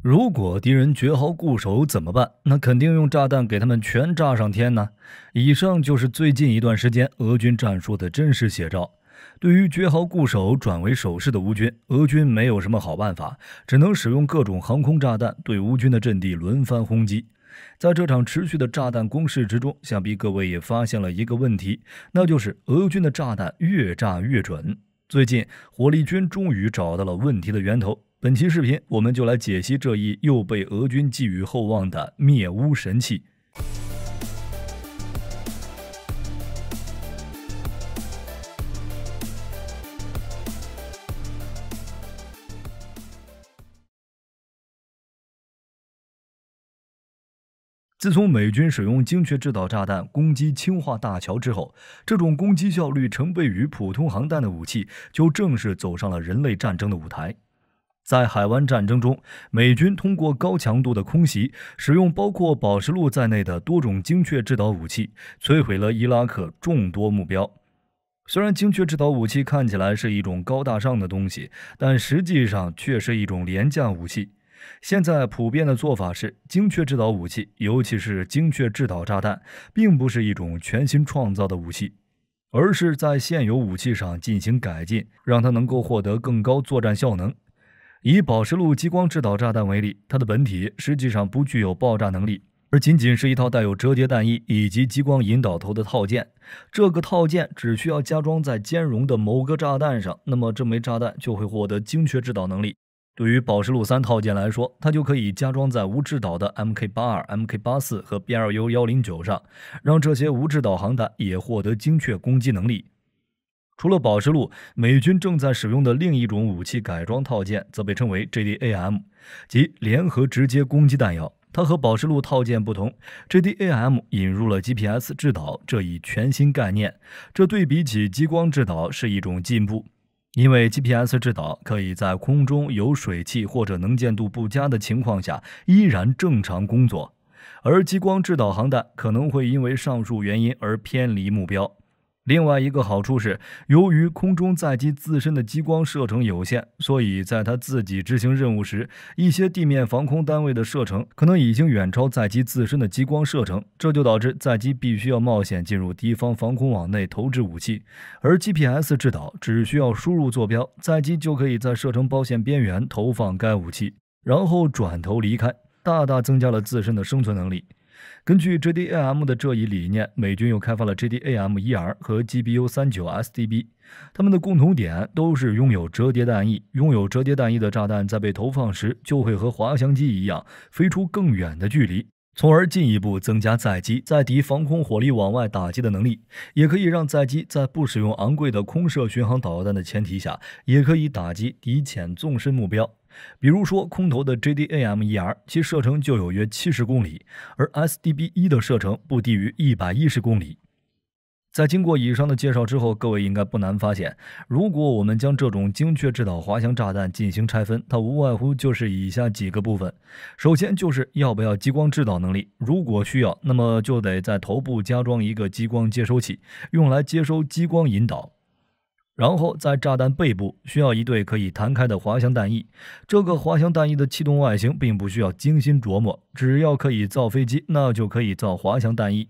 如果敌人绝豪固守怎么办？那肯定用炸弹给他们全炸上天呢。以上就是最近一段时间俄军战术的真实写照。对于绝豪固守转为守势的乌军，俄军没有什么好办法，只能使用各种航空炸弹对乌军的阵地轮番轰击。在这场持续的炸弹攻势之中，想必各位也发现了一个问题，那就是俄军的炸弹越炸越准。最近，火力军终于找到了问题的源头。本期视频，我们就来解析这一又被俄军寄予厚望的灭乌神器。自从美军使用精确制导炸弹攻击青化大桥之后，这种攻击效率成倍于普通航弹的武器，就正式走上了人类战争的舞台。在海湾战争中，美军通过高强度的空袭，使用包括宝石路在内的多种精确制导武器，摧毁了伊拉克众多目标。虽然精确制导武器看起来是一种高大上的东西，但实际上却是一种廉价武器。现在普遍的做法是，精确制导武器，尤其是精确制导炸弹，并不是一种全新创造的武器，而是在现有武器上进行改进，让它能够获得更高作战效能。以宝石路激光制导炸弹为例，它的本体实际上不具有爆炸能力，而仅仅是一套带有折叠弹翼以及激光引导头的套件。这个套件只需要加装在兼容的某个炸弹上，那么这枚炸弹就会获得精确制导能力。对于宝石路三套件来说，它就可以加装在无制导的 Mk 八二、Mk 八四和 BLU 幺零九上，让这些无制导航弹也获得精确攻击能力。除了宝石路，美军正在使用的另一种武器改装套件则被称为 j d a M，即联合直接攻击弹药。它和宝石路套件不同 j d a M 引入了 GPS 制导这一全新概念。这对比起激光制导是一种进步，因为 GPS 制导可以在空中有水汽或者能见度不佳的情况下依然正常工作，而激光制导航弹可能会因为上述原因而偏离目标。另外一个好处是，由于空中载机自身的激光射程有限，所以在它自己执行任务时，一些地面防空单位的射程可能已经远超载机自身的激光射程，这就导致载机必须要冒险进入敌方防空网内投掷武器。而 GPS 制导只需要输入坐标，载机就可以在射程包线边缘投放该武器，然后转头离开，大大增加了自身的生存能力。根据 j d a M 的这一理念，美军又开发了 j d a M ER 和 GBU 三九 SDB。它们的共同点都是拥有折叠弹翼。拥有折叠弹翼的炸弹在被投放时，就会和滑翔机一样飞出更远的距离，从而进一步增加载机在敌防空火力往外打击的能力。也可以让载机在不使用昂贵的空射巡航导弹的前提下，也可以打击敌潜纵深目标。比如说，空投的 JDAMER 其射程就有约七十公里，而 SDB 一的射程不低于一百一十公里。在经过以上的介绍之后，各位应该不难发现，如果我们将这种精确制导滑翔炸弹进行拆分，它无外乎就是以下几个部分：首先就是要不要激光制导能力，如果需要，那么就得在头部加装一个激光接收器，用来接收激光引导。然后，在炸弹背部需要一对可以弹开的滑翔弹翼。这个滑翔弹翼的气动外形并不需要精心琢磨，只要可以造飞机，那就可以造滑翔弹翼。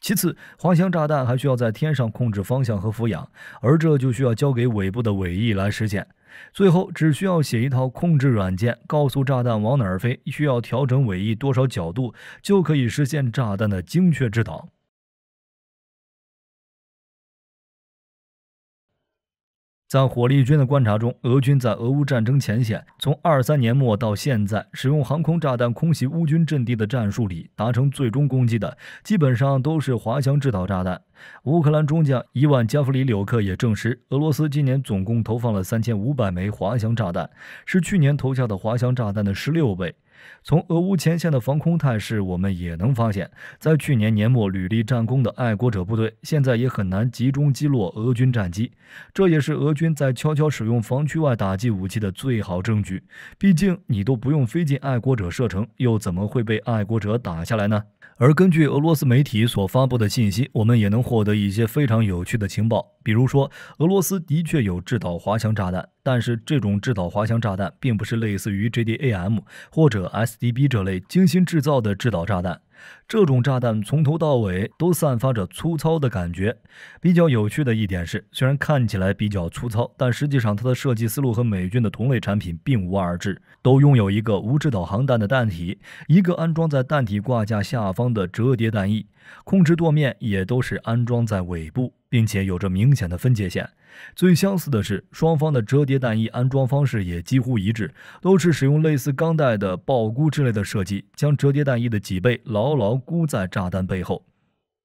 其次，滑翔炸弹还需要在天上控制方向和俯仰，而这就需要交给尾部的尾翼来实现。最后，只需要写一套控制软件，告诉炸弹往哪儿飞，需要调整尾翼多少角度，就可以实现炸弹的精确制导。在火力军的观察中，俄军在俄乌战争前线，从二三年末到现在，使用航空炸弹空袭乌军阵地的战术里，达成最终攻击的，基本上都是滑翔制导炸弹。乌克兰中将伊万·加夫里柳克也证实，俄罗斯今年总共投放了三千五百枚滑翔炸弹，是去年投下的滑翔炸弹的十六倍。从俄乌前线的防空态势，我们也能发现，在去年年末屡立战功的爱国者部队，现在也很难集中击落俄军战机。这也是俄军在悄悄使用防区外打击武器的最好证据。毕竟你都不用飞进爱国者射程，又怎么会被爱国者打下来呢？而根据俄罗斯媒体所发布的信息，我们也能获得一些非常有趣的情报。比如说，俄罗斯的确有制导滑翔炸弹，但是这种制导滑翔炸弹并不是类似于 j d a M 或者 S。D.B. 这类精心制造的制导炸弹。这种炸弹从头到尾都散发着粗糙的感觉。比较有趣的一点是，虽然看起来比较粗糙，但实际上它的设计思路和美军的同类产品并无二致，都拥有一个无制导航弹的弹体，一个安装在弹体挂架下方的折叠弹翼，控制舵面也都是安装在尾部，并且有着明显的分界线。最相似的是，双方的折叠弹翼安装方式也几乎一致，都是使用类似钢带的爆箍之类的设计，将折叠弹翼的脊背牢牢。孤在炸弹背后。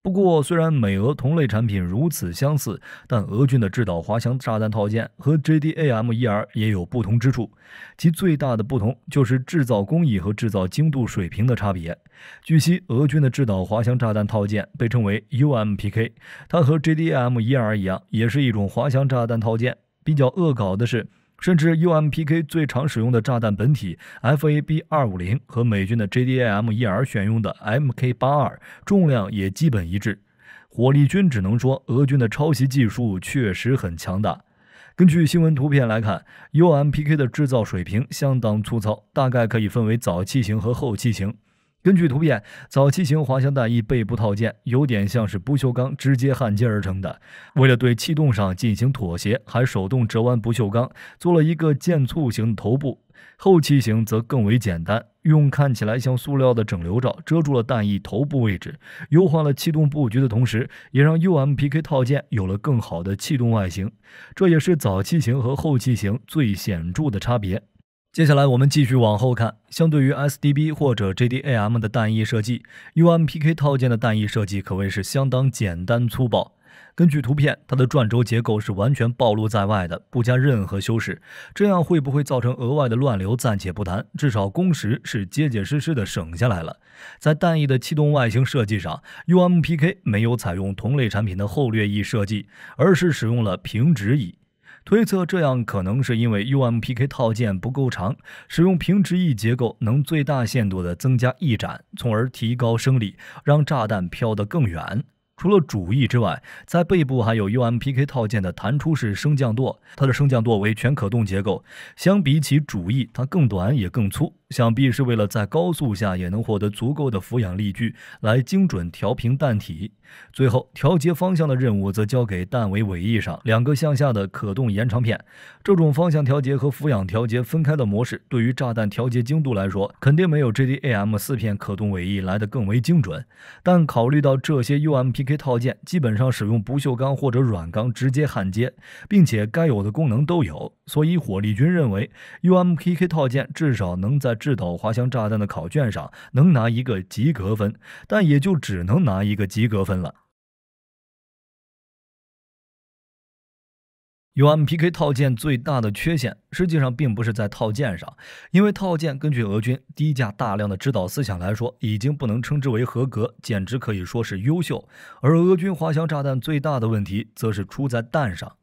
不过，虽然美俄同类产品如此相似，但俄军的制导滑翔炸弹套件和 JDA M e R 也有不同之处。其最大的不同就是制造工艺和制造精度水平的差别。据悉，俄军的制导滑翔炸弹套件被称为 UMPK，它和 JDA M e R 一样，也是一种滑翔炸弹套件。比较恶搞的是。甚至 UMPK 最常使用的炸弹本体 FAB 二五零和美军的 JDAMER 选用的 MK 八二重量也基本一致，火力均只能说俄军的抄袭技术确实很强大。根据新闻图片来看，UMPK 的制造水平相当粗糙，大概可以分为早期型和后期型。根据图片，早期型滑翔弹翼背部套件有点像是不锈钢直接焊接而成的。为了对气动上进行妥协，还手动折弯不锈钢做了一个渐促型的头部。后期型则更为简单，用看起来像塑料的整流罩遮住了弹翼头部位置，优化了气动布局的同时，也让 UMPK 套件有了更好的气动外形。这也是早期型和后期型最显著的差别。接下来我们继续往后看，相对于 SDB 或者 JDA M 的弹翼设计，UMPK 套件的弹翼设计可谓是相当简单粗暴。根据图片，它的转轴结构是完全暴露在外的，不加任何修饰。这样会不会造成额外的乱流，暂且不谈，至少工时是结结实实的省下来了。在弹翼的气动外形设计上，UMPK 没有采用同类产品的后掠翼设计，而是使用了平直翼。推测这样可能是因为 UMPK 套件不够长，使用平直翼结构能最大限度地增加翼展，从而提高升力，让炸弹飘得更远。除了主翼之外，在背部还有 UMPK 套件的弹出式升降舵，它的升降舵为全可动结构，相比起主翼，它更短也更粗。想必是为了在高速下也能获得足够的俯仰力矩来精准调平弹体，最后调节方向的任务则交给弹尾尾翼上两个向下的可动延长片。这种方向调节和俯仰调节分开的模式，对于炸弹调节精度来说，肯定没有 JDA M 四片可动尾翼来得更为精准。但考虑到这些 UMPK 套件基本上使用不锈钢或者软钢直接焊接，并且该有的功能都有，所以火力军认为 UMPK 套件至少能在制导滑翔炸弹的考卷上能拿一个及格分，但也就只能拿一个及格分了。Umpk 套件最大的缺陷，实际上并不是在套件上，因为套件根据俄军低价大量的指导思想来说，已经不能称之为合格，简直可以说是优秀。而俄军滑翔炸弹最大的问题，则是出在弹上。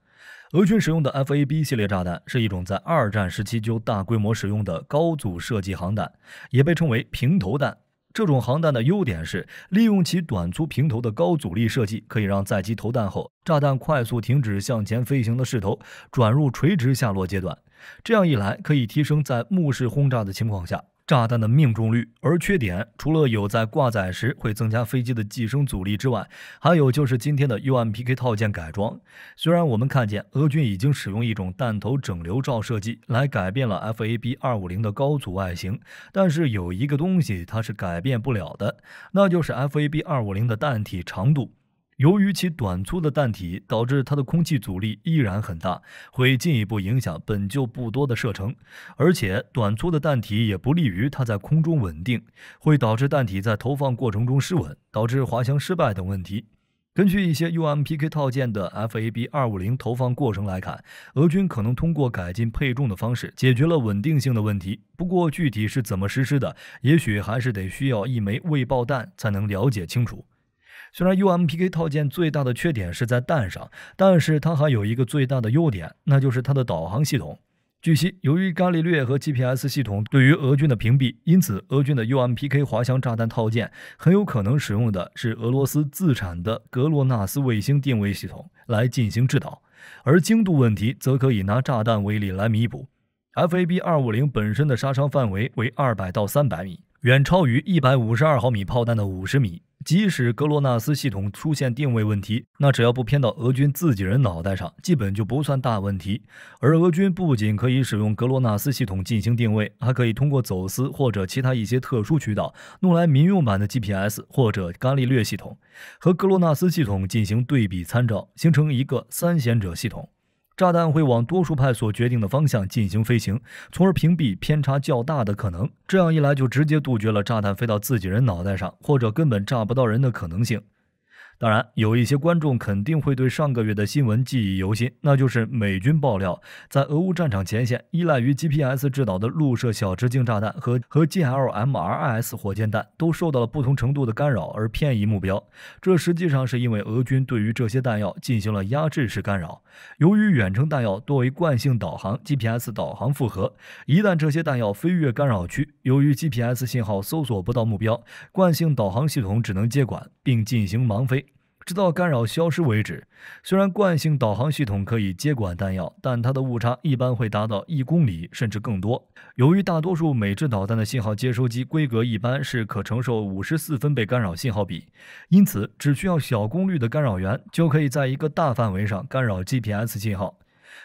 俄军使用的 FAB 系列炸弹是一种在二战时期就大规模使用的高阻设计航弹，也被称为平头弹。这种航弹的优点是，利用其短粗平头的高阻力设计，可以让载机投弹后，炸弹快速停止向前飞行的势头，转入垂直下落阶段。这样一来，可以提升在目视轰炸的情况下。炸弹的命中率，而缺点除了有在挂载时会增加飞机的寄生阻力之外，还有就是今天的 UMPK 套件改装。虽然我们看见俄军已经使用一种弹头整流罩设计来改变了 FAB 二五零的高阻外形，但是有一个东西它是改变不了的，那就是 FAB 二五零的弹体长度。由于其短粗的弹体，导致它的空气阻力依然很大，会进一步影响本就不多的射程。而且短粗的弹体也不利于它在空中稳定，会导致弹体在投放过程中失稳，导致滑翔失败等问题。根据一些 UMPK 套件的 FAB 二五零投放过程来看，俄军可能通过改进配重的方式解决了稳定性的问题。不过具体是怎么实施的，也许还是得需要一枚未爆弹才能了解清楚。虽然 UMPK 套件最大的缺点是在弹上，但是它还有一个最大的优点，那就是它的导航系统。据悉，由于伽利略和 GPS 系统对于俄军的屏蔽，因此俄军的 UMPK 滑翔炸弹套件很有可能使用的是俄罗斯自产的格洛纳斯卫星定位系统来进行制导，而精度问题则可以拿炸弹威力来弥补。FAB 二五零本身的杀伤范围为二百到三百米。远超于一百五十二毫米炮弹的五十米。即使格洛纳斯系统出现定位问题，那只要不偏到俄军自己人脑袋上，基本就不算大问题。而俄军不仅可以使用格洛纳斯系统进行定位，还可以通过走私或者其他一些特殊渠道弄来民用版的 GPS 或者伽利略系统，和格洛纳斯系统进行对比参照，形成一个三贤者系统。炸弹会往多数派所决定的方向进行飞行，从而屏蔽偏差较大的可能。这样一来，就直接杜绝了炸弹飞到自己人脑袋上，或者根本炸不到人的可能性。当然，有一些观众肯定会对上个月的新闻记忆犹新，那就是美军爆料，在俄乌战场前线，依赖于 GPS 制导的陆射小直径炸弹和和 GLMRIS 火箭弹都受到了不同程度的干扰而偏移目标。这实际上是因为俄军对于这些弹药进行了压制式干扰。由于远程弹药多为惯性导航、GPS 导航复合，一旦这些弹药飞越干扰区，由于 GPS 信号搜索不到目标，惯性导航系统只能接管并进行盲飞。直到干扰消失为止。虽然惯性导航系统可以接管弹药，但它的误差一般会达到一公里甚至更多。由于大多数美制导弹的信号接收机规格一般是可承受五十四分贝干扰信号比，因此只需要小功率的干扰源就可以在一个大范围上干扰 GPS 信号。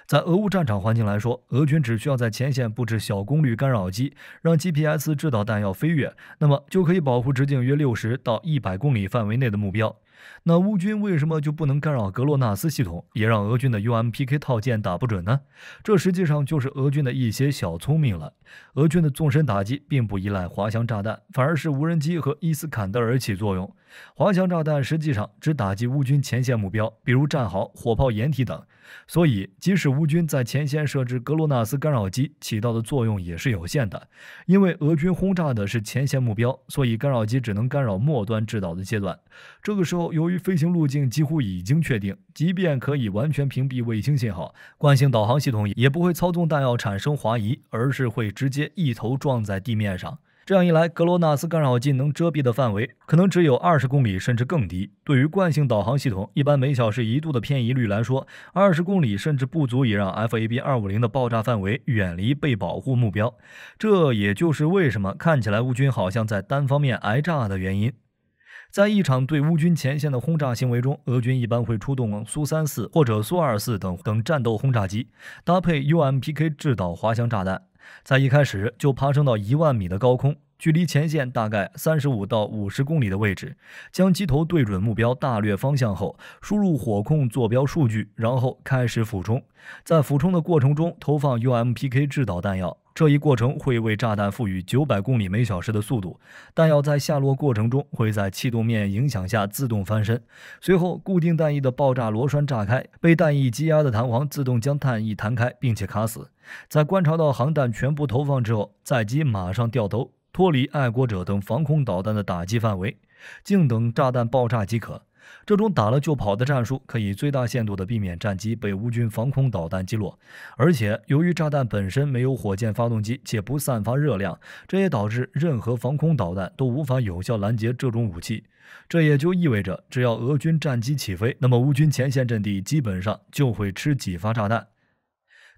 在俄乌战场环境来说，俄军只需要在前线布置小功率干扰机，让 GPS 制导弹药飞跃，那么就可以保护直径约六十到一百公里范围内的目标。那乌军为什么就不能干扰格洛纳斯系统，也让俄军的 UMPK 套件打不准呢？这实际上就是俄军的一些小聪明了。俄军的纵深打击并不依赖滑翔炸弹，反而是无人机和伊斯坎德尔起作用。滑翔炸弹实际上只打击乌军前线目标，比如战壕、火炮掩体等。所以，即使乌军在前线设置格洛纳斯干扰机，起到的作用也是有限的。因为俄军轰炸的是前线目标，所以干扰机只能干扰末端制导的阶段。这个时候。由于飞行路径几乎已经确定，即便可以完全屏蔽卫星信号，惯性导航系统也不会操纵弹药产生滑移，而是会直接一头撞在地面上。这样一来，格罗纳斯干扰剂能遮蔽的范围可能只有二十公里，甚至更低。对于惯性导航系统，一般每小时一度的偏移率来说，二十公里甚至不足以让 FAB 二五零的爆炸范围远离被保护目标。这也就是为什么看起来乌军好像在单方面挨炸的原因。在一场对乌军前线的轰炸行为中，俄军一般会出动苏三四或者苏二四等等战斗轰炸机，搭配 UMPK 制导滑翔炸弹，在一开始就爬升到一万米的高空，距离前线大概三十五到五十公里的位置，将机头对准目标大略方向后，输入火控坐标数据，然后开始俯冲，在俯冲的过程中投放 UMPK 制导弹药。这一过程会为炸弹赋予九百公里每小时的速度，弹药在下落过程中会在气动面影响下自动翻身，随后固定弹翼的爆炸螺栓炸开，被弹翼积压的弹簧自动将弹翼弹开并且卡死。在观察到航弹全部投放之后，载机马上掉头脱离爱国者等防空导弹的打击范围，静等炸弹爆炸即可。这种打了就跑的战术可以最大限度地避免战机被乌军防空导弹击落，而且由于炸弹本身没有火箭发动机且不散发热量，这也导致任何防空导弹都无法有效拦截这种武器。这也就意味着，只要俄军战机起飞，那么乌军前线阵地基本上就会吃几发炸弹。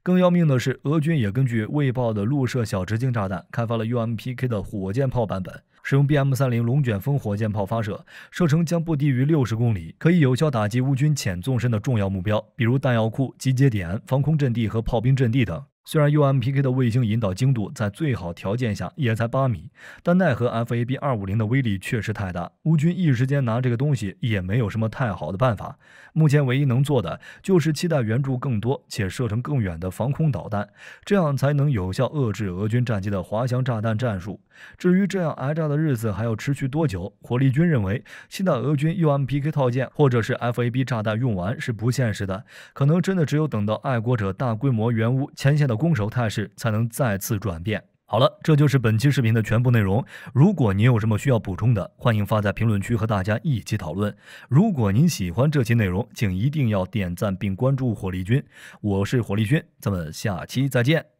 更要命的是，俄军也根据未爆的陆射小直径炸弹开发了 UMPK 的火箭炮版本，使用 BM-30 龙卷风火箭炮发射，射程将不低于六十公里，可以有效打击乌军浅纵深的重要目标，比如弹药库、集结点、防空阵地和炮兵阵地等。虽然 U M P K 的卫星引导精度在最好条件下也才八米，但奈何 F A B 二五零的威力确实太大，乌军一时间拿这个东西也没有什么太好的办法。目前唯一能做的就是期待援助更多且射程更远的防空导弹，这样才能有效遏制俄军战机的滑翔炸弹战术。至于这样挨炸的日子还要持续多久，火力军认为现在俄军 U M P K 套件或者是 F A B 炸弹用完是不现实的，可能真的只有等到爱国者大规模援乌前线的。攻守态势才能再次转变。好了，这就是本期视频的全部内容。如果您有什么需要补充的，欢迎发在评论区和大家一起讨论。如果您喜欢这期内容，请一定要点赞并关注火力军。我是火力军，咱们下期再见。